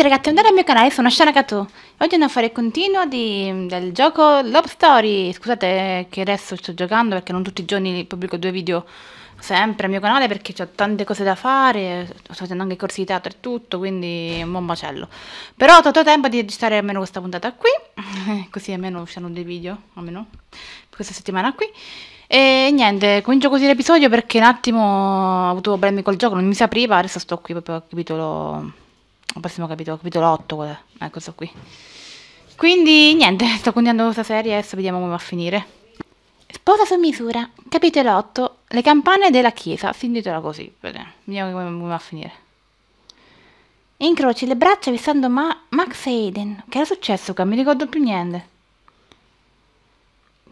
tutti ragazzi, andate al mio canale, sono Shanakato Oggi andiamo a fare continua di, del gioco Love Story Scusate che adesso sto giocando perché non tutti i giorni pubblico due video sempre al mio canale Perché ho tante cose da fare, sto facendo anche corsi di teatro e tutto, quindi è un buon macello Però ho tutto tempo di registrare almeno questa puntata qui Così almeno usciranno dei video, almeno questa settimana qui e niente, comincio così l'episodio perché un attimo ho avuto problemi col gioco, non mi si apriva, adesso sto qui proprio a capitolo al prossimo capitolo, capitolo 8, ecco so qui. Quindi niente, sto continuando questa serie, adesso vediamo come va a finire. Sposa su misura, capitolo 8, le campane della chiesa, si intitola così, vediamo come va a finire. Incroci le braccia fissando Ma Max e Aiden. Che era successo qua? Mi ricordo più niente.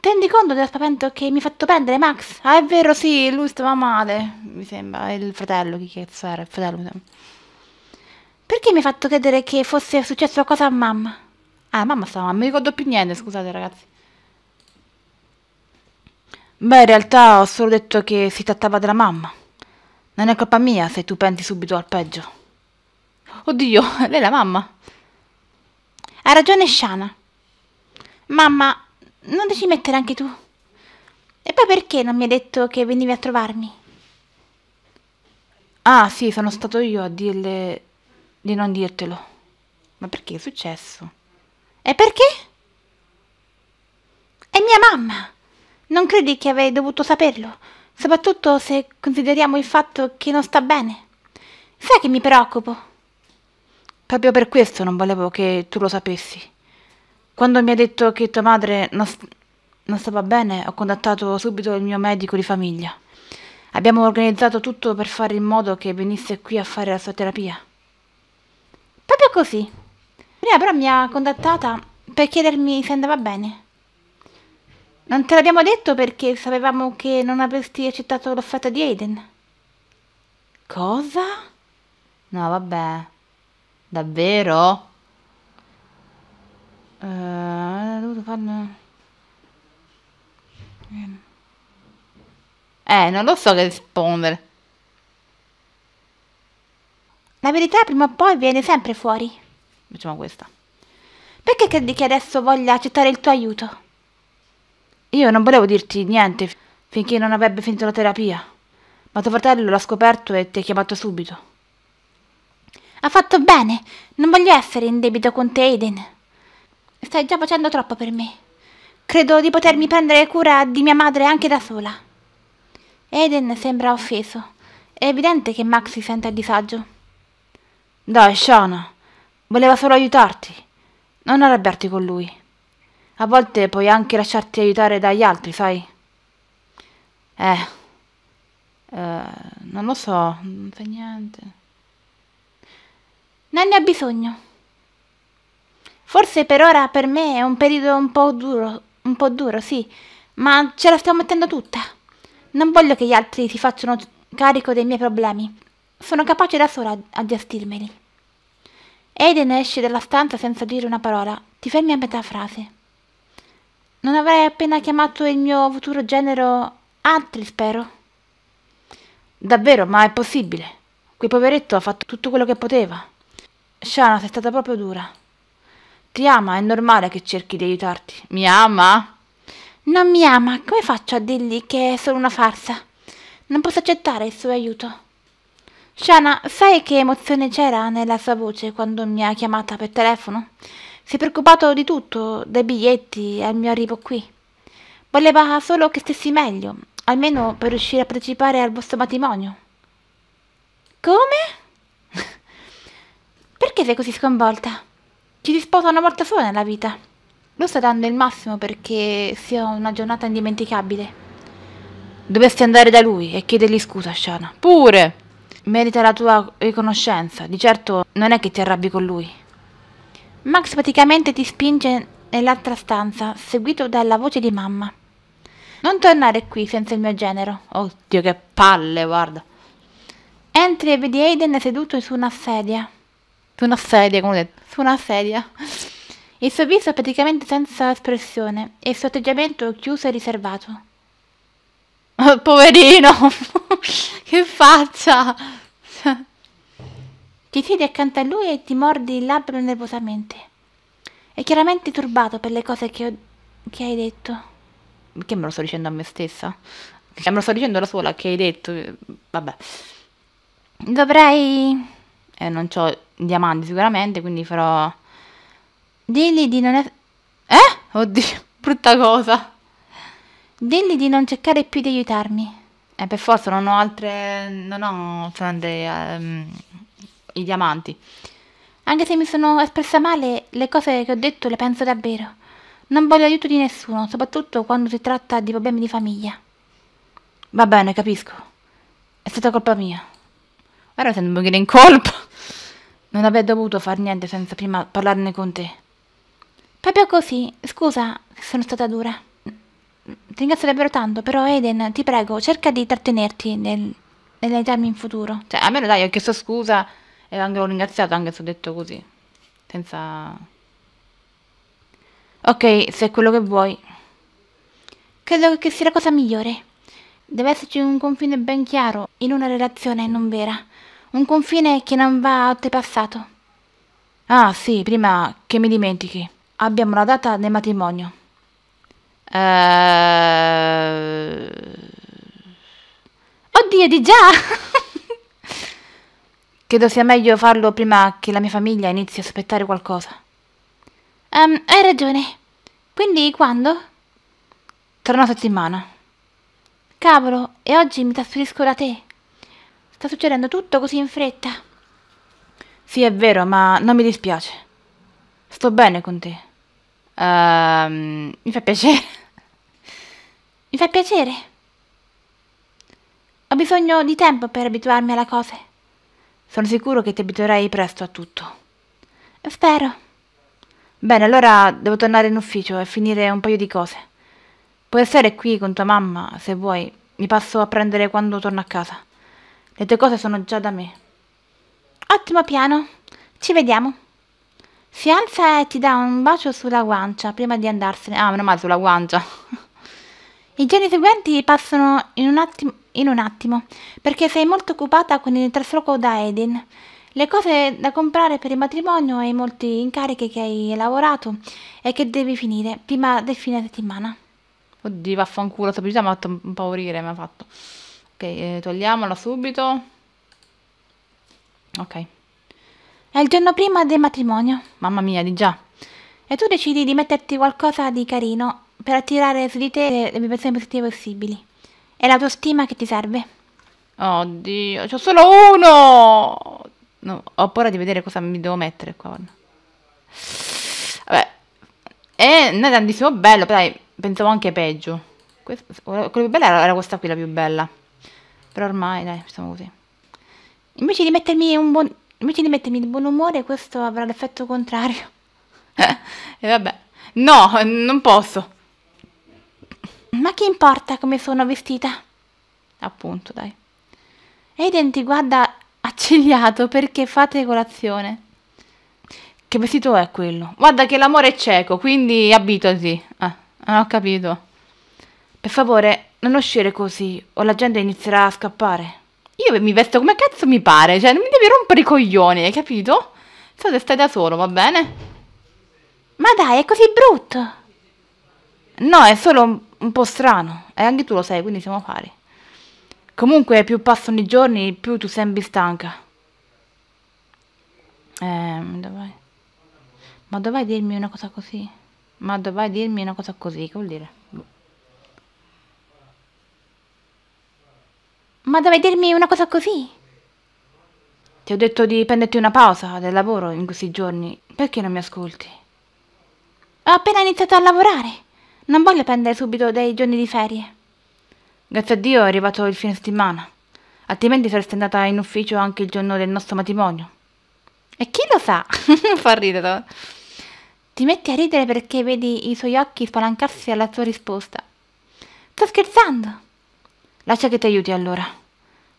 Tendi conto del spavento che mi ha fatto prendere, Max? Ah, è vero, sì, lui stava male, mi sembra. Il fratello, chi cazzo era? Il fratello, mi sembra. Perché mi hai fatto credere che fosse successo qualcosa a mamma? Ah, mamma sta, non mi ricordo più niente, scusate ragazzi. Beh, in realtà ho solo detto che si trattava della mamma. Non è colpa mia se tu pensi subito al peggio. Oddio, lei è la mamma. Ha ragione Shana. Mamma, non ti ci mettere anche tu? E poi perché non mi hai detto che venivi a trovarmi? Ah, sì, sono stato io a dirle di non dirtelo. Ma perché è successo? E perché? È mia mamma! Non credi che avrei dovuto saperlo, soprattutto se consideriamo il fatto che non sta bene. Sai che mi preoccupo? Proprio per questo non volevo che tu lo sapessi. Quando mi ha detto che tua madre non, non stava bene, ho contattato subito il mio medico di famiglia. Abbiamo organizzato tutto per fare in modo che venisse qui a fare la sua terapia. Proprio così. Prima però mi ha contattata per chiedermi se andava bene. Non te l'abbiamo detto perché sapevamo che non avresti accettato l'offerta di Aiden. Cosa? No, vabbè. Davvero? Eh, uh, dovuto farlo... Eh, non lo so che rispondere. La verità prima o poi viene sempre fuori. Facciamo questa. Perché credi che adesso voglia accettare il tuo aiuto? Io non volevo dirti niente finché non avrebbe finito la terapia, ma tuo fratello l'ha scoperto e ti ha chiamato subito. Ha fatto bene, non voglio essere in debito con te, Aiden. Stai già facendo troppo per me. Credo di potermi prendere cura di mia madre anche da sola. Aiden sembra offeso. È evidente che Max si sente a disagio. Dai, Shona, voleva solo aiutarti, non arrabbiarti con lui. A volte puoi anche lasciarti aiutare dagli altri, sai? Eh, eh non lo so, non fa niente. Non ne ha bisogno. Forse per ora per me è un periodo un po' duro, un po' duro, sì, ma ce la stiamo mettendo tutta. Non voglio che gli altri si facciano carico dei miei problemi. Sono capace da sola a gestirmeli. Aiden esce dalla stanza senza dire una parola. Ti fermi a metà frase. Non avrei appena chiamato il mio futuro genero altri, spero. Davvero, ma è possibile. Quel poveretto ha fatto tutto quello che poteva. Shana, sei stata proprio dura. Ti ama, è normale che cerchi di aiutarti. Mi ama? Non mi ama, come faccio a dirgli che è solo una farsa? Non posso accettare il suo aiuto. Shana, sai che emozione c'era nella sua voce quando mi ha chiamata per telefono? Si è preoccupato di tutto, dai biglietti al mio arrivo qui. Voleva solo che stessi meglio, almeno per riuscire a partecipare al vostro matrimonio. Come? Perché sei così sconvolta? Ci si sposa una volta sola nella vita. Lo sta dando il massimo perché sia una giornata indimenticabile. Dovresti andare da lui e chiedergli scusa, Shana. Pure! merita la tua riconoscenza. Di certo non è che ti arrabbi con lui. Max praticamente ti spinge nell'altra stanza, seguito dalla voce di mamma. Non tornare qui senza il mio genero. Oddio, che palle, guarda. Entri e vedi Aiden seduto su una sedia. Su una sedia, come ho detto. Su una sedia. Il suo viso è praticamente senza espressione e il suo atteggiamento chiuso e riservato. Poverino! che faccia! Ti siedi accanto a lui e ti mordi il labbro nervosamente. È chiaramente turbato per le cose che, ho, che hai detto. Che me lo sto dicendo a me stessa? Che cioè, me lo sto dicendo da sola, che hai detto? Eh, vabbè. Dovrei... Eh, non ho diamanti sicuramente, quindi farò... Dilli di non... Es... Eh? Oddio, brutta cosa. Dilli di non cercare più di aiutarmi. E eh, per forza non ho altre, non ho cioè, dei, um, i diamanti. Anche se mi sono espressa male, le cose che ho detto le penso davvero. Non voglio aiuto di nessuno, soprattutto quando si tratta di problemi di famiglia. Va bene, capisco. È stata colpa mia. Ora sento venire in colpa. Non avrei dovuto far niente senza prima parlarne con te. Proprio così, scusa se sono stata dura ti ringrazio davvero tanto, però Eden, ti prego, cerca di trattenerti nel, nell'aiutarmi in futuro. Cioè, almeno dai, ho chiesto scusa e anche l'ho ringraziato, anche se ho detto così. Senza... Ok, se è quello che vuoi. Credo che sia la cosa migliore. Deve esserci un confine ben chiaro in una relazione non vera. Un confine che non va oltrepassato. Ah sì, prima che mi dimentichi. Abbiamo la data del matrimonio. Uh... Oddio, di già! Credo sia meglio farlo prima che la mia famiglia inizi a aspettare qualcosa. Um, hai ragione. Quindi quando? Tra una settimana. Cavolo, e oggi mi trasferisco da te. Sta succedendo tutto così in fretta. Sì, è vero, ma non mi dispiace. Sto bene con te. Uh, mi fa piacere. Mi fa piacere. Ho bisogno di tempo per abituarmi alla cosa. Sono sicuro che ti abituerai presto a tutto. Spero. Bene, allora devo tornare in ufficio e finire un paio di cose. Puoi stare qui con tua mamma, se vuoi. Mi passo a prendere quando torno a casa. Le tue cose sono già da me. Ottimo piano. Ci vediamo. Si alza e ti dà un bacio sulla guancia prima di andarsene. Ah, meno male sulla guancia. I giorni seguenti passano in un, attimo, in un attimo, perché sei molto occupata con il trasloco da Eden, le cose da comprare per il matrimonio e i molti incarichi che hai lavorato e che devi finire prima del fine settimana. Oddio, vaffanculo, sta mi ha fatto impaurire, mi ha fatto. Ok, eh, togliamola subito. Ok. È il giorno prima del matrimonio. Mamma mia, di già. E tu decidi di metterti qualcosa di carino per attirare su di te le vibrazioni positive possibili. È l'autostima che ti serve. Oddio, c'ho solo uno! No, ho paura di vedere cosa mi devo mettere qua. Guarda. Vabbè, eh, non è tantissimo bello, però dai, pensavo anche peggio. quello più bello era, era, questa qui, la più bella. Però ormai, dai, siamo così. Invece di mettermi un buon... Invece di mettermi di buon umore, questo avrà l'effetto contrario. e eh, vabbè. No, non posso. Ma che importa come sono vestita? Appunto, dai. Aiden ti guarda accigliato perché fate colazione. Che vestito è quello? Guarda che l'amore è cieco, quindi abituati. Ah, ah, ho capito. Per favore, non uscire così, o la gente inizierà a scappare. Io mi vesto come cazzo mi pare, cioè non mi devi rompere i coglioni, hai capito? So se stai da solo, va bene? Ma dai, è così brutto! No, è solo un po' strano e anche tu lo sai, quindi siamo pari. Comunque più passano i giorni, più tu sembri stanca. Eh, dovrai... Ma dov'è dirmi una cosa così? Ma dov'è dirmi una cosa così, che vuol dire? Ma dov'è dirmi una cosa così? Ti ho detto di prenderti una pausa del lavoro in questi giorni. Perché non mi ascolti? Ho appena iniziato a lavorare. Non voglio prendere subito dei giorni di ferie. Grazie a Dio è arrivato il fine settimana, altrimenti saresti andata in ufficio anche il giorno del nostro matrimonio. E chi lo sa? Fa ridere. Ti metti a ridere perché vedi i suoi occhi spalancarsi alla tua risposta. Sto scherzando. Lascia che ti aiuti allora.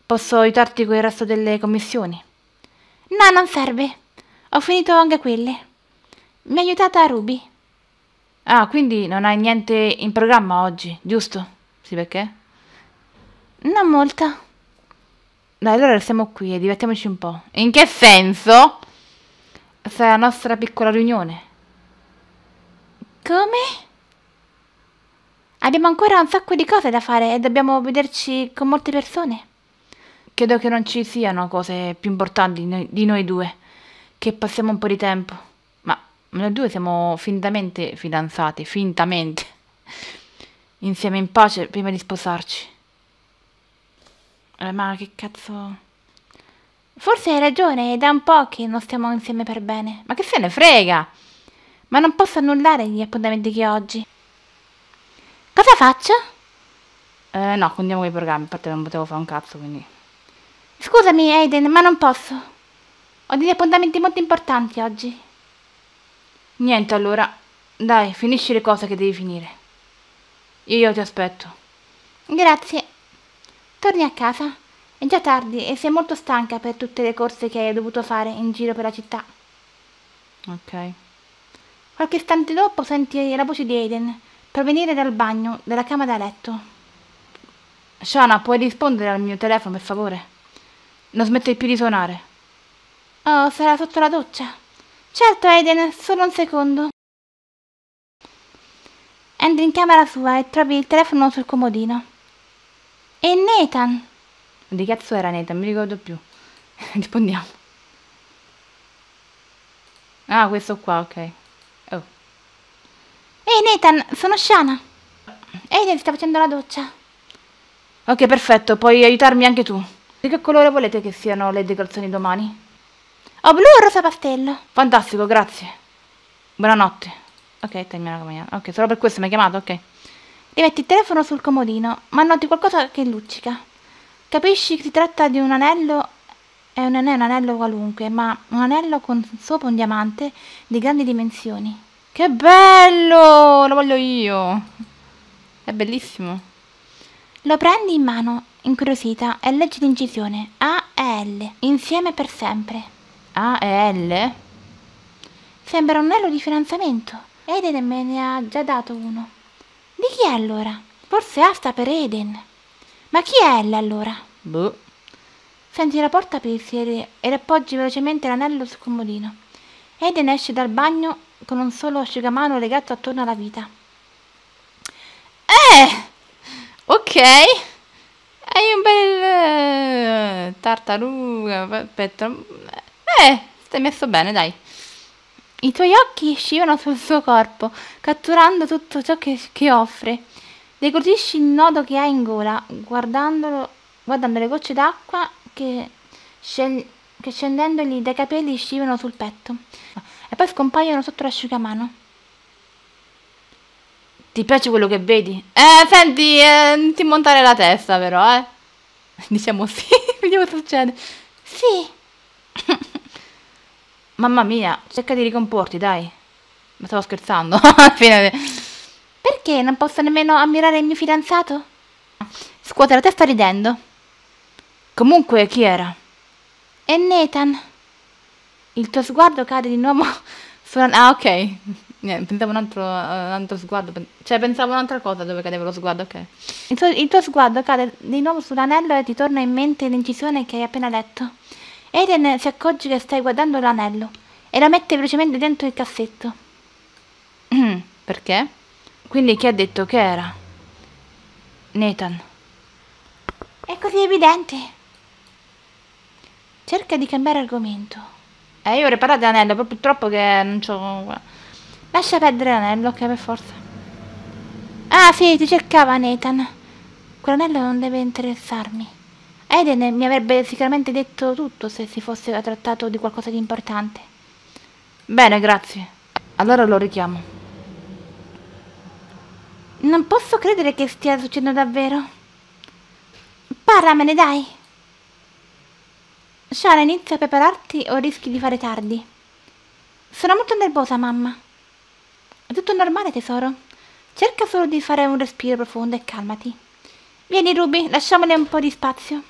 Posso aiutarti con il resto delle commissioni? No, non serve. Ho finito anche quelle. Mi ha aiutata Ruby. Ah, quindi non hai niente in programma oggi, giusto? Sì, perché? Non molto. Dai, allora restiamo qui e divertiamoci un po'. In che senso? Sarà la nostra piccola riunione. Come? Abbiamo ancora un sacco di cose da fare e dobbiamo vederci con molte persone. Credo che non ci siano cose più importanti di noi due, che passiamo un po' di tempo noi due siamo fintamente fidanzati, fintamente, insieme in pace prima di sposarci. Eh, ma che cazzo... Forse hai ragione, è da un po' che non stiamo insieme per bene. Ma che se ne frega! Ma non posso annullare gli appuntamenti che ho oggi. Cosa faccio? Eh, no, condiamo i programmi, a parte non potevo fare un cazzo, quindi... Scusami, Aiden, ma non posso. Ho degli appuntamenti molto importanti oggi. Niente allora. Dai, finisci le cose che devi finire. Io ti aspetto. Grazie. Torni a casa. È già tardi e sei molto stanca per tutte le corse che hai dovuto fare in giro per la città. Ok. Qualche istante dopo senti la voce di Aiden provenire dal bagno della camera da letto. Shana, puoi rispondere al mio telefono, per favore? Non smette più di suonare. Oh, sarà sotto la doccia. Certo, Aiden, solo un secondo. Entri in camera sua e trovi il telefono sul comodino. E Nathan? Di cazzo era Nathan? mi ricordo più. Rispondiamo. Ah, questo qua, ok. Oh. Ehi Nathan, sono Shana. Aiden sta facendo la doccia. Ok, perfetto, puoi aiutarmi anche tu. Di che colore volete che siano le decorazioni domani? Ho blu o rosa pastello? Fantastico, grazie. Buonanotte. Ok, termina la camminata. Ok, solo per questo mi hai chiamato, ok. Rimetti il telefono sul comodino, ma noti qualcosa che luccica. Capisci che si tratta di un anello è eh, un, non è un anello qualunque, ma un anello con sopra un diamante di grandi dimensioni. Che bello! Lo voglio io! È bellissimo. Lo prendi in mano, incuriosita, e leggi l'incisione A e L, insieme per sempre. A e L? Sembra un anello di fidanzamento. Eden me ne ha già dato uno. Di chi è allora? Forse A sta per Eden. Ma chi è L allora? Boh. Senti la porta aprirsi e appoggi velocemente l'anello sul comodino. Eden esce dal bagno con un solo asciugamano legato attorno alla vita. Eh! Ok. Hai un bel... Eh, tartaruga, aspetta. Eh, stai messo bene, dai. I tuoi occhi scivano sul suo corpo, catturando tutto ciò che, che offre. Deglutisci il nodo che ha in gola, guardando le gocce d'acqua che, scel- che scendendogli dai capelli scivano sul petto. E poi scompaiono sotto l'asciugamano. Ti piace quello che vedi? Eh, senti, eh, non ti montare la testa però, eh. Diciamo sì, vediamo cosa succede. Sì. Mamma mia, cerca di ricomporti, dai. Ma stavo scherzando. Perché non posso nemmeno ammirare il mio fidanzato? Scuote la testa ridendo. Comunque, chi era? È Nathan. Il tuo sguardo cade di nuovo sulla... Ah, ok. Pensavo un altro, un altro sguardo, cioè pensavo un'altra cosa dove cadeva lo sguardo, ok. Il il tuo sguardo cade di nuovo sull'anello e ti torna in mente l'incisione che hai appena letto. Eden si accorge che stai guardando l'anello e la mette velocemente dentro il cassetto. Mm, perché? Quindi chi ha detto che era? Nathan. È così evidente. Cerca di cambiare argomento. Eh, io ho riparato l'anello, però purtroppo che non c'ho... Lascia perdere l'anello, ok, per forza. Ah, sì, ti cercava Nathan. Quell'anello non deve interessarmi. Eden mi avrebbe sicuramente detto tutto se si fosse trattato di qualcosa di importante. Bene, grazie. Allora lo richiamo. Non posso credere che stia succedendo davvero. Parlamene, dai. Shara, inizia a prepararti o rischi di fare tardi. Sono molto nervosa, mamma. È tutto normale, tesoro. Cerca solo di fare un respiro profondo e calmati. Vieni, Ruby, lasciamone un po' di spazio.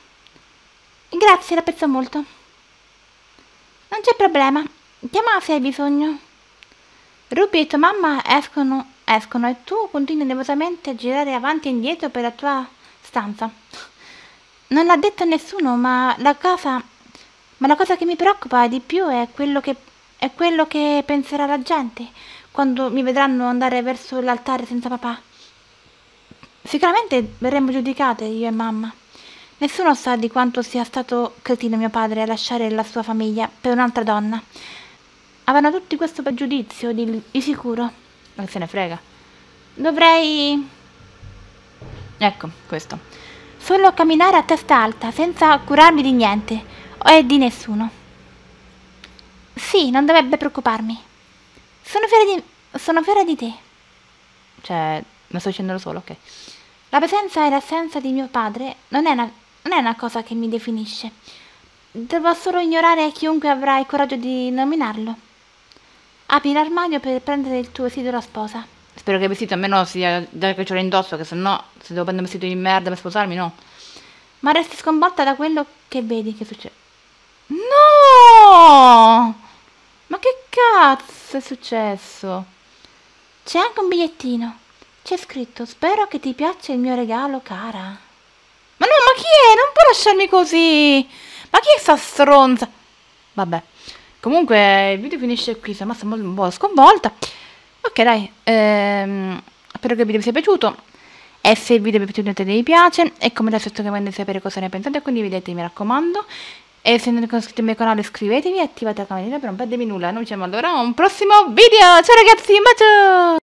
Grazie, la apprezzo molto. Non c'è problema. Chiama se hai bisogno. Ruby e tua mamma escono, escono e tu continui nervosamente a girare avanti e indietro per la tua stanza. Non l'ha detto a nessuno, ma la cosa, ma la cosa che mi preoccupa di più è quello che, è quello che penserà la gente quando mi vedranno andare verso l'altare senza papà. Sicuramente verremo giudicate io e mamma. Nessuno sa di quanto sia stato cretino mio padre a lasciare la sua famiglia per un'altra donna. Avranno tutti questo pregiudizio, di, di sicuro. Non se ne frega. Dovrei... Ecco, questo. Solo camminare a testa alta, senza curarmi di niente e di nessuno. Sì, non dovrebbe preoccuparmi. Sono fiera di... sono fiera di te. Cioè, ma sto dicendo solo, ok. La presenza e l'assenza di mio padre non è una non è una cosa che mi definisce. Devo solo ignorare chiunque avrà il coraggio di nominarlo. Apri l'armadio per prendere il tuo vestito da sposa. Spero che il vestito almeno sia già che ce l'ho indosso, che se no, se devo prendere un vestito di merda per sposarmi, no. Ma resti sconvolta da quello che vedi che succede. No! Ma che cazzo è successo? C'è anche un bigliettino. C'è scritto, spero che ti piaccia il mio regalo, cara. Ma no, ma chi è? Non può lasciarmi così! Ma chi è sta stronza? Vabbè. Comunque il video finisce qui, sono rimasta un po' sconvolta. Ok dai, ehm, spero che il video vi sia piaciuto. E se il video vi è piaciuto mettete mi piace e come commentate sotto che volete sapere cosa ne pensate, condividete mi raccomando. E se non siete iscritti al mio canale iscrivetevi e attivate la campanella per non perdervi nulla. Noi ci vediamo allora a un prossimo video. Ciao ragazzi, un bacio!